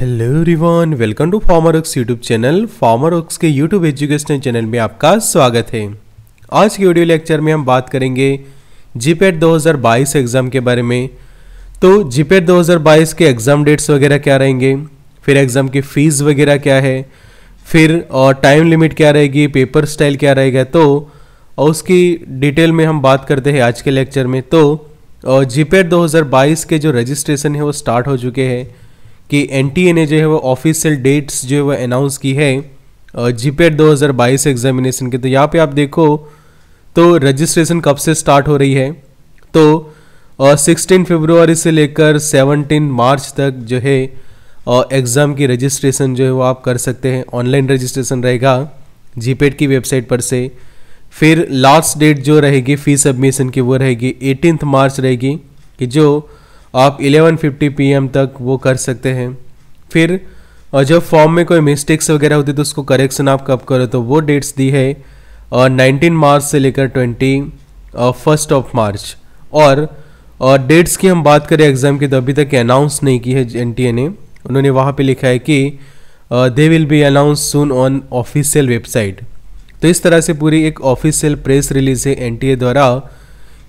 hello रिवान welcome to farmer works YouTube channel farmer works के YouTube educational channel में आपका स्वागत है आज के ऑडियो लेक्चर में हम बात करेंगे जीपेट 2022 एग्ज़ाम के बारे में तो जीपेट 2022 के एग्ज़ाम डेट्स वगैरह क्या रहेंगे फिर एग्ज़ाम की फ़ीस वगैरह क्या है फिर और टाइम लिमिट क्या रहेगी पेपर स्टाइल क्या रहेगा तो और उसकी डिटेल में हम बात करते हैं आज के लेक्चर में तो जीपेट 2022 के जो रजिस्ट्रेशन है वो स्टार्ट हो चुके हैं कि एन ने जो है वो ऑफिशियल डेट्स जो है वो अनाउंस की है जीपेट 2022 एग्जामिनेशन की तो यहाँ पे आप देखो तो रजिस्ट्रेशन कब से स्टार्ट हो रही है तो सिक्सटीन फेब्रुवरी से लेकर सेवनटीन मार्च तक जो है एग्ज़ाम की रजिस्ट्रेशन जो है वो आप कर सकते हैं ऑनलाइन रजिस्ट्रेशन रहेगा जी की वेबसाइट पर से फिर लास्ट डेट जो रहेगी फ़ी सबमिशन की वो रहेगी एटीनथ मार्च रहेगी कि जो आप 11:50 पीएम तक वो कर सकते हैं फिर और जब फॉर्म में कोई मिस्टेक्स वगैरह होती तो उसको करेक्शन आप कब करो तो वो डेट्स दी है और नाइनटीन मार्च से लेकर ट्वेंटी फर्स्ट ऑफ मार्च और और डेट्स की हम बात करें एग्ज़ाम की तो अभी तक अनाउंस नहीं की है एन ने उन्होंने वहाँ पे लिखा है कि they will be announce soon on official website तो इस तरह से पूरी एक ऑफिशियल प्रेस रिलीज है एन द्वारा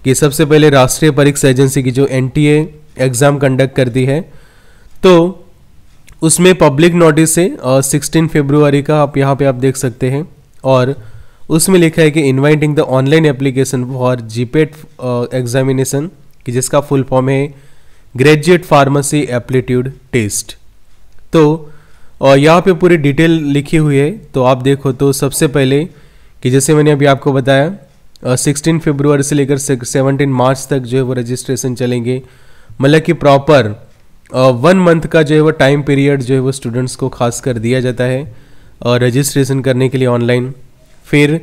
कि सबसे पहले राष्ट्रीय परीक्षा एजेंसी की जो एन एग्ज़ाम कंडक्ट कर दी है तो उसमें पब्लिक नोटिस है सिक्सटीन फेब्रुवरी का आप यहाँ पे आप देख सकते हैं और उसमें लिखा है कि inviting the online application for GPAT examination कि जिसका फुल फॉर्म है ग्रेजुएट फार्मेसी एप्लीट्यूड टेस्ट तो यहाँ पे पूरी डिटेल लिखी हुई है तो आप देखो तो सबसे पहले कि जैसे मैंने अभी आपको बताया सिक्सटीन फेब्रुवरी से लेकर सेवनटीन मार्च तक जो है वो रजिस्ट्रेशन चलेंगे मतलब कि प्रॉपर वन मंथ का जो है वो टाइम पीरियड जो है वो स्टूडेंट्स को खास कर दिया जाता है रजिस्ट्रेशन करने के लिए ऑनलाइन फिर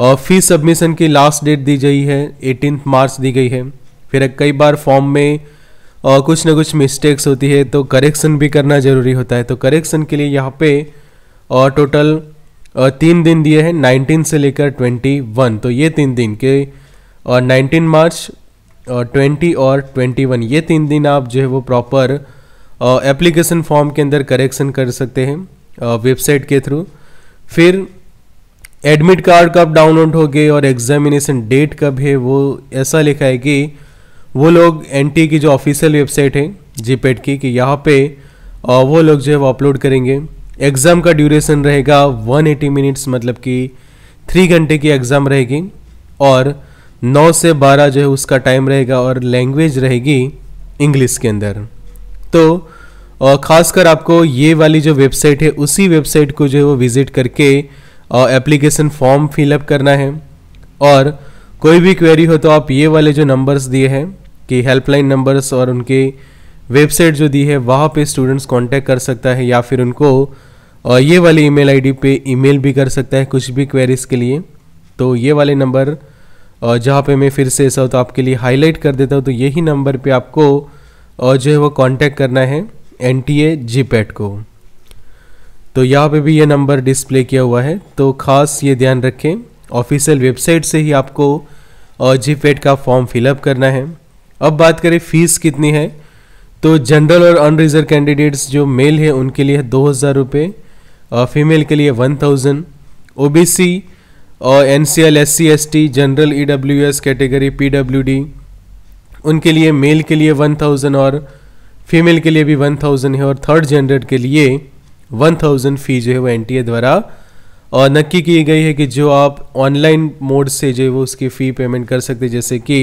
फीस सबमिशन की लास्ट डेट दी गई है एटीन मार्च दी गई है फिर कई बार फॉर्म में और कुछ ना कुछ मिस्टेक्स होती है तो करेक्शन भी करना ज़रूरी होता है तो करेक्शन के लिए यहाँ पे और टोटल तीन दिन दिए हैं 19 से लेकर 21 तो ये तीन दिन के और 19 मार्च ट्वेंटी और ट्वेंटी वन ये तीन दिन आप जो है वो प्रॉपर एप्लीकेशन फॉर्म के अंदर करेक्शन कर सकते हैं वेबसाइट के थ्रू फिर एडमिट कार्ड कब डाउनलोड हो गए और एग्जामिनेशन डेट कब है वो ऐसा लिखा है कि वो लोग एन की जो ऑफिशियल वेबसाइट है जीपेट की कि यहाँ पे वो लोग जो है वो अपलोड करेंगे एग्ज़ाम का ड्यूरेशन रहेगा 180 मिनट्स मतलब कि थ्री घंटे की एग्ज़ाम रहेगी और नौ से बारह जो है उसका टाइम रहेगा और लैंग्वेज रहेगी इंग्लिश के अंदर तो ख़ासकर आपको ये वाली जो वेबसाइट है उसी वेबसाइट को जो है वो विज़िट करके एप्लीकेशन फॉर्म फिलअप करना है और कोई भी क्वेरी हो तो आप ये वाले जो नंबर्स दिए हैं कि हेल्पलाइन नंबर्स और उनके वेबसाइट जो दी है वहाँ पे स्टूडेंट्स कांटेक्ट कर सकता है या फिर उनको और ये वाली ईमेल आईडी पे ईमेल भी कर सकता है कुछ भी क्वेरीज़ के लिए तो ये वाले नंबर जहाँ पे मैं फिर से सब तो आपके लिए हाईलाइट कर देता हूँ तो यही नंबर पे आपको जो है वो कांटेक्ट करना है एन टी ए को तो यहाँ पे भी ये नंबर डिस्प्ले किया हुआ है तो ख़ास ये ध्यान रखें ऑफिशियल वेबसाइट से ही आपको जी e का फॉर्म फिलअप करना है अब बात करें फ़ीस कितनी है तो जनरल और अनरिजर्व कैंडिडेट्स जो मेल है उनके लिए दो हज़ार रुपये फीमेल के लिए वन थाउजेंड ओ और N C L S C S T general E W S category P W D उनके लिए मेल के लिए वन थाउजेंड और फीमेल के लिए भी वन थाउजेंड है और थर्ड जेंडर के लिए वन थाउजेंड फ़ी जो है वो एन टी ए द्वारा और नक्की की गई है कि जो आप ऑनलाइन मोड से जो है वो उसकी फ़ी पेमेंट कर सकते जैसे कि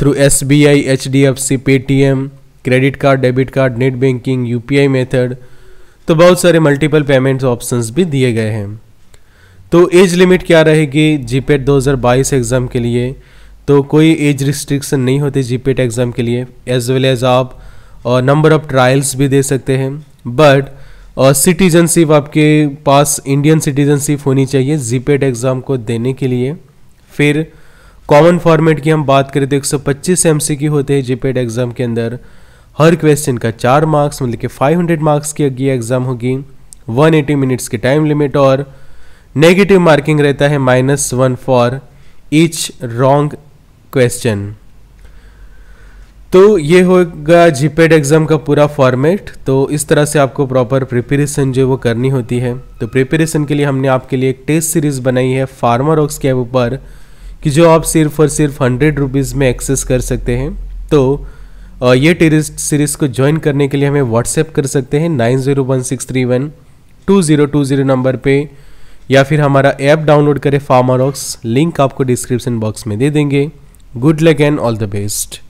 through S B I H D F C Paytm credit card debit card net banking U P I method तो बहुत सारे मल्टीपल पेमेंट्स ऑप्शंस भी दिए गए हैं तो एज लिमिट क्या रहेगी जीपेट 2022 एग्ज़ाम के लिए तो कोई एज रिस्ट्रिक्शन नहीं होती जीपेट एग्ज़ाम e के लिए एज वेल एज आप नंबर ऑफ ट्रायल्स भी दे सकते हैं बट सिटीजनशिप आपके पास इंडियन सिटीजनशिप होनी चाहिए जीपेट एग्ज़ाम e को देने के लिए फिर कॉमन फॉर्मेट की हम बात करें तो 125 की होते हैं जीपेड एग्ज़ाम e के अंदर हर क्वेश्चन का चार मार्क्स मतलब कि 500 मार्क्स की अग्नि एग्ज़ाम होगी 180 मिनट्स की टाइम लिमिट और नेगेटिव मार्किंग रहता है minus one for each wrong question तो ये होगा जीपेड एग्ज़ाम का पूरा फॉर्मेट तो इस तरह से आपको प्रॉपर प्रिपरेशन जो वो करनी होती है तो प्रिपरेशन के लिए हमने आपके लिए एक टेस्ट सीरीज़ बनाई है फार्मर ऑक्स के ऊपर कि जो आप सिर्फ और सिर्फ हंड्रेड रुपीज़ में एक्सेस कर सकते हैं तो ये टेस्ट सीरीज़ को ज्वाइन करने के लिए हमें व्हाट्सएप कर सकते हैं nine zero one six three one two zero two zero number पर या फिर हमारा ऐप डाउनलोड करें फार्मारॉक्स लिंक आपको डिस्क्रिप्शन बॉक्स में दे देंगे good luck and all the best